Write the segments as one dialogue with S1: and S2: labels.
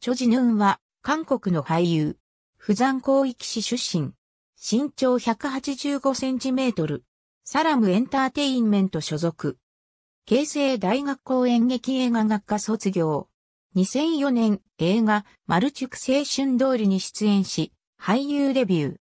S1: チョジヌンは、韓国の俳優。釜山広域市出身。身長
S2: 185センチメートル。サラムエンターテインメント所属。京成大学校演劇映画学科卒業。2004年映画マルチュク青春通りに出演し、俳優デビュー。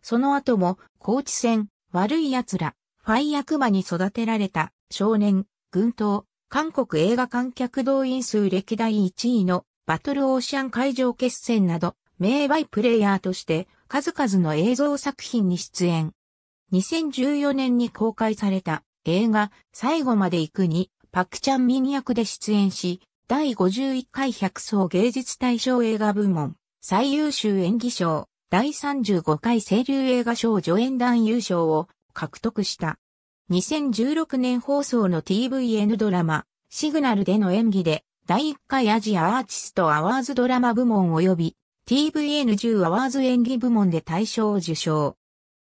S2: その後も、高知戦、悪い奴ら、ファイ悪魔に育てられた少年、軍刀、韓国映画観客動員数歴代1位のバトルオーシャン会場決戦など、名バイプレイヤーとして数々の映像作品に出演。2014年に公開された映画最後まで行くにパクチャンミン役で出演し、第51回百層芸術大賞映画部門、最優秀演技賞、第35回清流映画賞助演団優勝を獲得した。2016年放送の TVN ドラマ、シグナルでの演技で第1回アジアアーティストアワーズドラマ部門及び TVN10 アワーズ演技部門で大賞を受賞。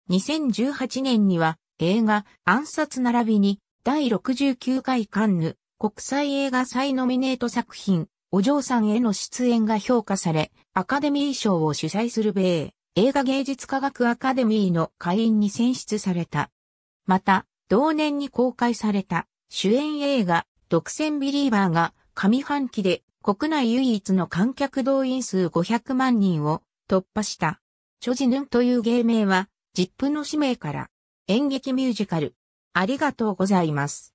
S2: 2018年には映画暗殺並びに第69回カンヌ国際映画祭ノミネート作品お嬢さんへの出演が評価されアカデミー賞を主催する米映画芸術科学アカデミーの会員に選出された。また同年に公開された主演映画独占ビリーバーが上半期で国内唯一の観客動員数500万人を突破した。チョジヌンという芸名は、ジッ
S1: プの使命から演劇ミュージカル。ありがとうございます。